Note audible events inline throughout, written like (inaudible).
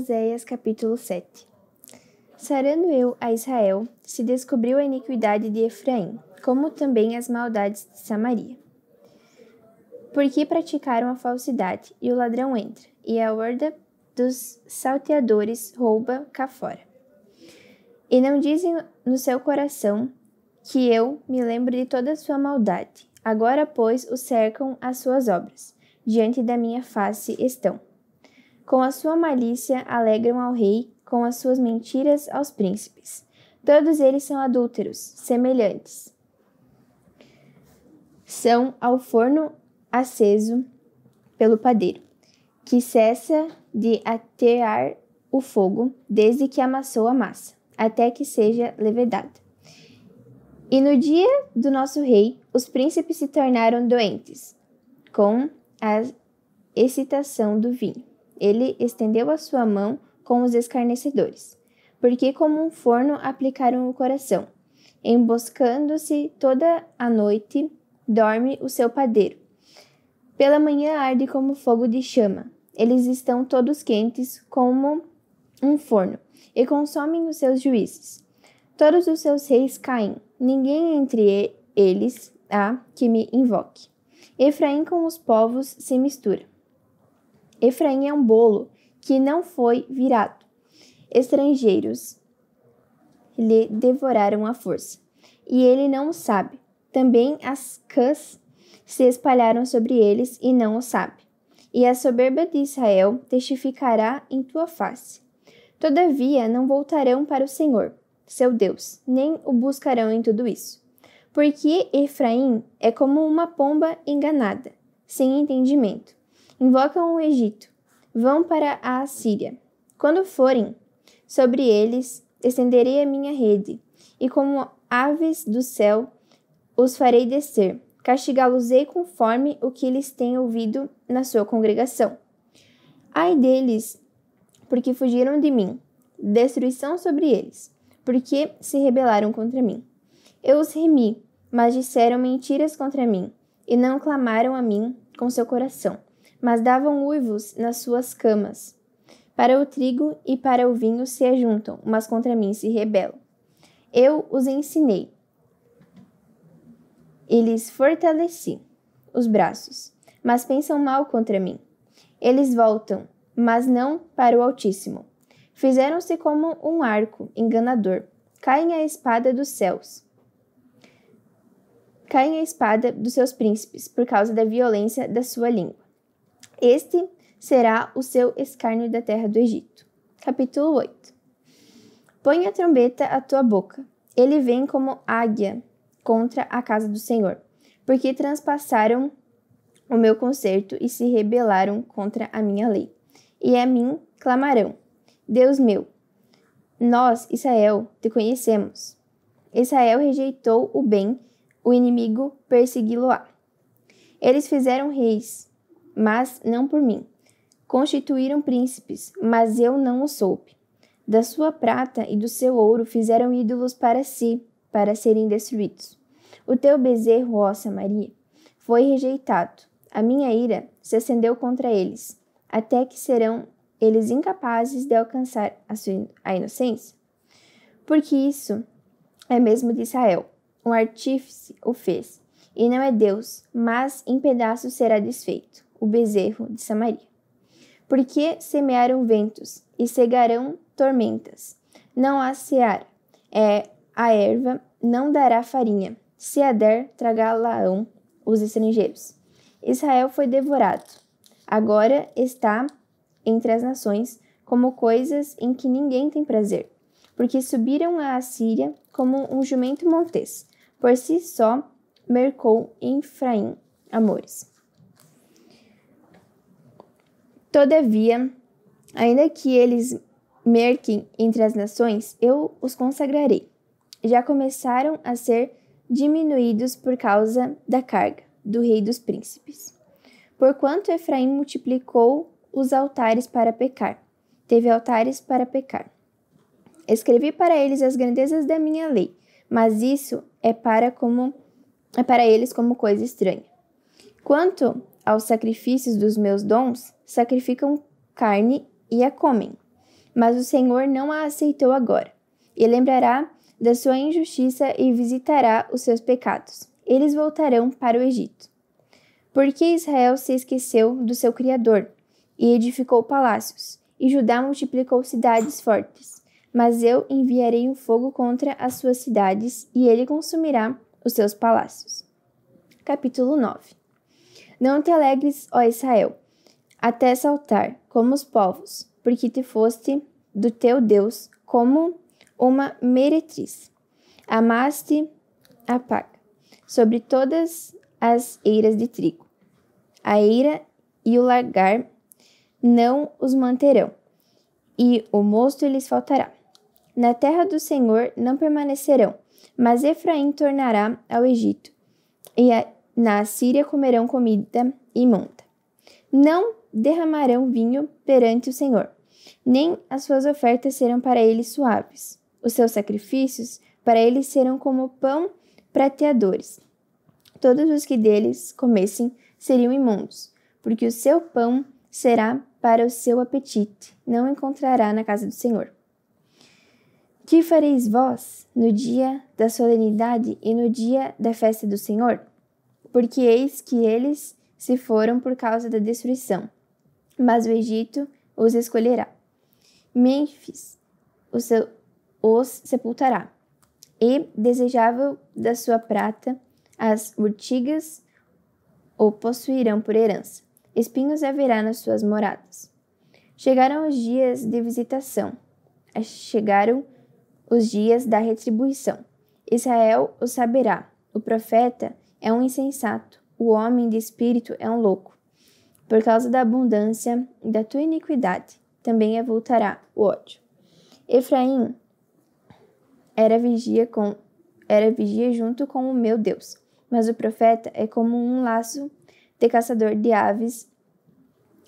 Oséias capítulo 7 Sarando eu a Israel, se descobriu a iniquidade de Efraim, como também as maldades de Samaria. Porque praticaram a falsidade, e o ladrão entra, e a horda dos salteadores rouba cá fora. E não dizem no seu coração que eu me lembro de toda a sua maldade. Agora, pois, o cercam as suas obras. Diante da minha face estão. Com a sua malícia alegram ao rei, com as suas mentiras aos príncipes. Todos eles são adúlteros, semelhantes. São ao forno aceso pelo padeiro, que cessa de atear o fogo desde que amassou a massa, até que seja levedada. E no dia do nosso rei, os príncipes se tornaram doentes, com a excitação do vinho ele estendeu a sua mão com os escarnecedores, porque como um forno aplicaram o coração. Emboscando-se toda a noite, dorme o seu padeiro. Pela manhã arde como fogo de chama. Eles estão todos quentes como um forno e consomem os seus juízes. Todos os seus reis caem, ninguém entre eles há que me invoque. Efraim com os povos se mistura. Efraim é um bolo que não foi virado. Estrangeiros lhe devoraram a força, e ele não o sabe. Também as cãs se espalharam sobre eles e não o sabe. E a soberba de Israel testificará em tua face. Todavia não voltarão para o Senhor, seu Deus, nem o buscarão em tudo isso. Porque Efraim é como uma pomba enganada, sem entendimento invocam o Egito, vão para a Assíria. Quando forem, sobre eles estenderei a minha rede, e como aves do céu os farei descer, castigá-los-ei conforme o que eles têm ouvido na sua congregação. Ai deles, porque fugiram de mim, destruição sobre eles, porque se rebelaram contra mim. Eu os remi, mas disseram mentiras contra mim, e não clamaram a mim com seu coração mas davam uivos nas suas camas. Para o trigo e para o vinho se ajuntam, mas contra mim se rebelam. Eu os ensinei Eles fortaleci os braços, mas pensam mal contra mim. Eles voltam, mas não para o Altíssimo. Fizeram-se como um arco enganador, caem a espada dos céus. Caem a espada dos seus príncipes por causa da violência da sua língua. Este será o seu escárnio da terra do Egito. Capítulo 8 Põe a trombeta à tua boca. Ele vem como águia contra a casa do Senhor, porque transpassaram o meu conserto e se rebelaram contra a minha lei. E a mim clamarão: Deus meu, nós, Israel, te conhecemos. Israel rejeitou o bem, o inimigo persegui-lo-á. Eles fizeram reis mas não por mim. Constituíram príncipes, mas eu não o soube. Da sua prata e do seu ouro fizeram ídolos para si, para serem destruídos. O teu bezerro, ó Samaria, foi rejeitado. A minha ira se acendeu contra eles, até que serão eles incapazes de alcançar a sua a inocência? Porque isso é mesmo de Israel. Um artífice o fez, e não é Deus, mas em pedaços será desfeito o bezerro de Samaria. Porque semearam ventos e cegarão tormentas. Não há seara, é a erva não dará farinha. Se a der, tragá ão os estrangeiros. Israel foi devorado. Agora está entre as nações como coisas em que ninguém tem prazer, porque subiram a Assíria como um jumento montês. Por si só, mercou Efraim amores. Todavia, ainda que eles merquem entre as nações, eu os consagrarei. Já começaram a ser diminuídos por causa da carga do rei dos príncipes. Porquanto Efraim multiplicou os altares para pecar, teve altares para pecar. Escrevi para eles as grandezas da minha lei, mas isso é para como é para eles como coisa estranha. Quanto aos sacrifícios dos meus dons, sacrificam carne e a comem. Mas o Senhor não a aceitou agora, e lembrará da sua injustiça e visitará os seus pecados. Eles voltarão para o Egito. Porque Israel se esqueceu do seu Criador e edificou palácios, e Judá multiplicou cidades fortes. Mas eu enviarei um fogo contra as suas cidades, e ele consumirá os seus palácios. Capítulo 9 Não te alegres, ó Israel, até saltar, como os povos, porque te foste do teu Deus como uma meretriz. Amaste a paga sobre todas as eiras de trigo. A eira e o lagar não os manterão, e o mosto lhes faltará. Na terra do Senhor não permanecerão, mas Efraim tornará ao Egito, e na Síria comerão comida imunda. Não derramarão vinho perante o Senhor, nem as suas ofertas serão para ele suaves. Os seus sacrifícios para ele serão como pão prateadores. Todos os que deles comessem seriam imundos, porque o seu pão será para o seu apetite, não encontrará na casa do Senhor. Que fareis vós no dia da solenidade e no dia da festa do Senhor? Porque eis que eles se foram por causa da destruição, mas o Egito os escolherá. Mênfis os, os sepultará, e, desejável da sua prata, as urtigas o possuirão por herança. Espinhos haverá nas suas moradas. Chegaram os dias de visitação, eh, chegaram os dias da retribuição. Israel o saberá. O profeta é um insensato, o homem de espírito é um louco. Por causa da abundância da tua iniquidade, também avultará o ódio. Efraim era vigia, com, era vigia junto com o meu Deus, mas o profeta é como um laço de caçador de aves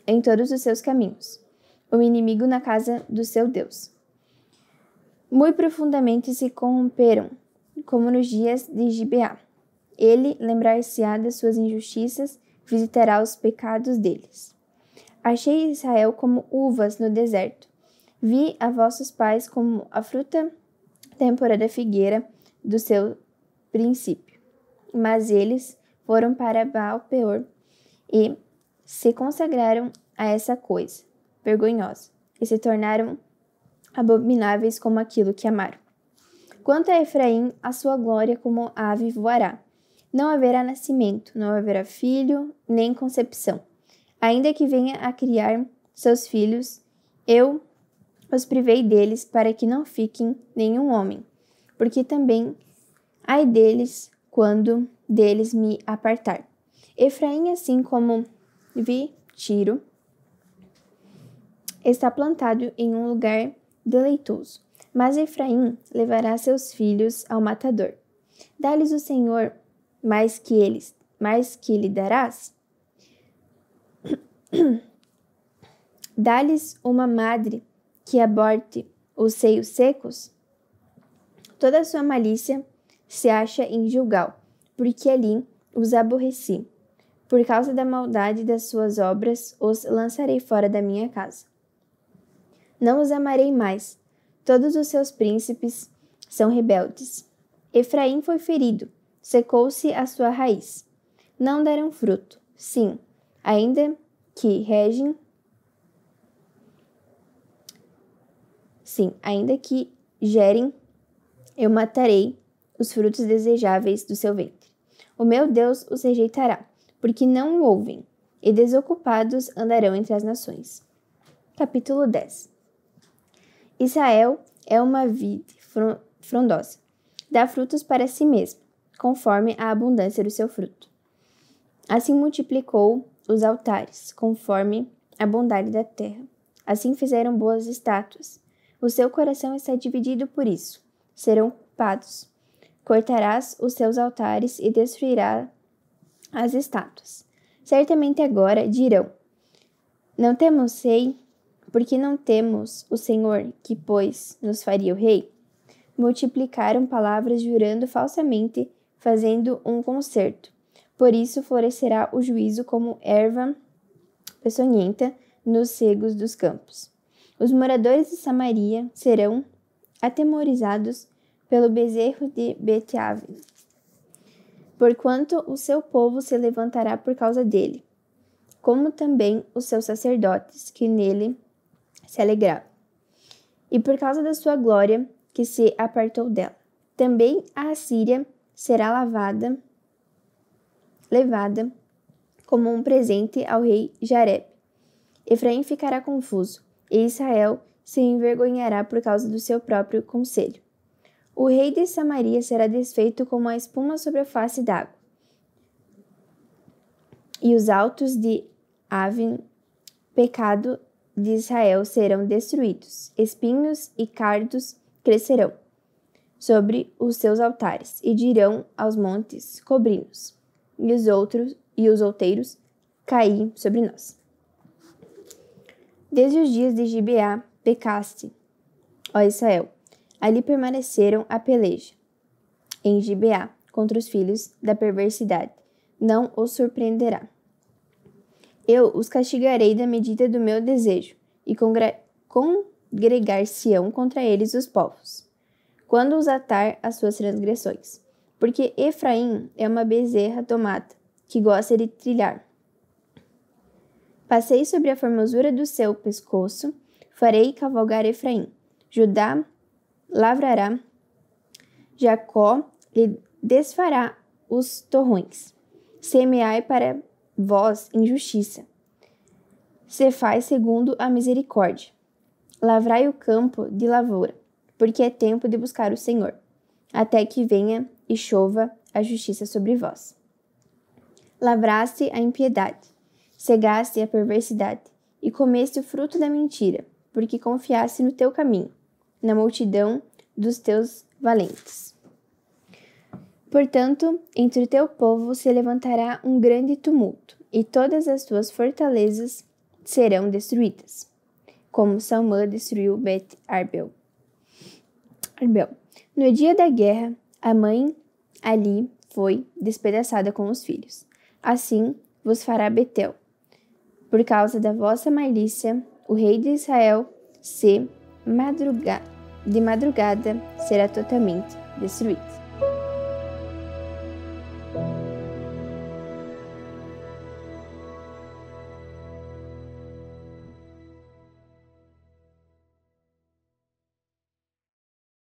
em todos os seus caminhos, o inimigo na casa do seu Deus. Muito profundamente se corromperam, como nos dias de Gibeá. Ele lembrar-se-á das suas injustiças visitará os pecados deles. Achei Israel como uvas no deserto. Vi a vossos pais como a fruta têmpora da figueira do seu princípio. Mas eles foram para Baal Peor e se consagraram a essa coisa vergonhosa e se tornaram abomináveis como aquilo que amaram. Quanto a Efraim, a sua glória como ave voará. Não haverá nascimento, não haverá filho, nem concepção. Ainda que venha a criar seus filhos, eu os privei deles para que não fiquem nenhum homem, porque também ai deles quando deles me apartar. Efraim, assim como vi Tiro, está plantado em um lugar deleitoso. Mas Efraim levará seus filhos ao matador. Dá-lhes o Senhor mais que eles, mais que lhe darás? (clears throat) Dá-lhes uma madre que aborte os seios secos? Toda a sua malícia se acha em Gilgal, porque ali os aborreci. Por causa da maldade das suas obras, os lançarei fora da minha casa. Não os amarei mais. Todos os seus príncipes são rebeldes. Efraim foi ferido, secou-se a sua raiz. Não deram fruto. Sim, ainda que regem. Sim, ainda que gerem, eu matarei os frutos desejáveis do seu ventre. O meu Deus os rejeitará, porque não o ouvem, e desocupados andarão entre as nações. Capítulo 10 Israel é uma vide frondosa, dá frutos para si mesmo conforme a abundância do seu fruto. Assim multiplicou os altares, conforme a bondade da terra. Assim fizeram boas estátuas. O seu coração está dividido por isso. Serão culpados. Cortarás os seus altares e destruirás as estátuas. Certamente agora dirão: Não temos rei, porque não temos o Senhor, que, pois, nos faria o rei? Multiplicaram palavras jurando falsamente fazendo um concerto. Por isso florescerá o juízo como erva peçonhenta nos cegos dos campos. Os moradores de Samaria serão atemorizados pelo bezerro de Betiave, porquanto o seu povo se levantará por causa dele, como também os seus sacerdotes que nele se alegravam, e por causa da sua glória que se apartou dela. Também a Assíria será lavada, levada como um presente ao rei Jareb. Efraim ficará confuso, e Israel se envergonhará por causa do seu próprio conselho. O rei de Samaria será desfeito como a espuma sobre a face d'água. E os altos de Avin, pecado de Israel, serão destruídos. Espinhos e cardos crescerão sobre os seus altares, e dirão aos montes: cobrimos e os outros e os outeiros caí sobre nós. Desde os dias de Gibeá pecaste, ó Israel. Ali permaneceram a peleja em Gibeá contra os filhos da perversidade. Não os surpreenderá. Eu os castigarei da medida do meu desejo, e congregar-se-ão contra eles os povos quando os atar as suas transgressões. Porque Efraim é uma bezerra tomada, que gosta de trilhar. Passei sobre a formosura do seu pescoço, farei cavalgar Efraim. Judá lavrará, Jacó lhe desfará os torrões. Semeai para vós injustiça. Se faz segundo a misericórdia. Lavrai o campo de lavoura porque é tempo de buscar o Senhor, até que venha e chova a justiça sobre vós. Lavraste a impiedade, cegaste a perversidade, e comeste o fruto da mentira, porque confiaste no teu caminho, na multidão dos teus valentes. Portanto, entre o teu povo se levantará um grande tumulto, e todas as tuas fortalezas serão destruídas, como Salmã destruiu Bet-Arbel. No dia da guerra, a mãe ali foi despedaçada com os filhos. Assim vos fará Betel. Por causa da vossa malícia, o rei de Israel se madruga de madrugada será totalmente destruído.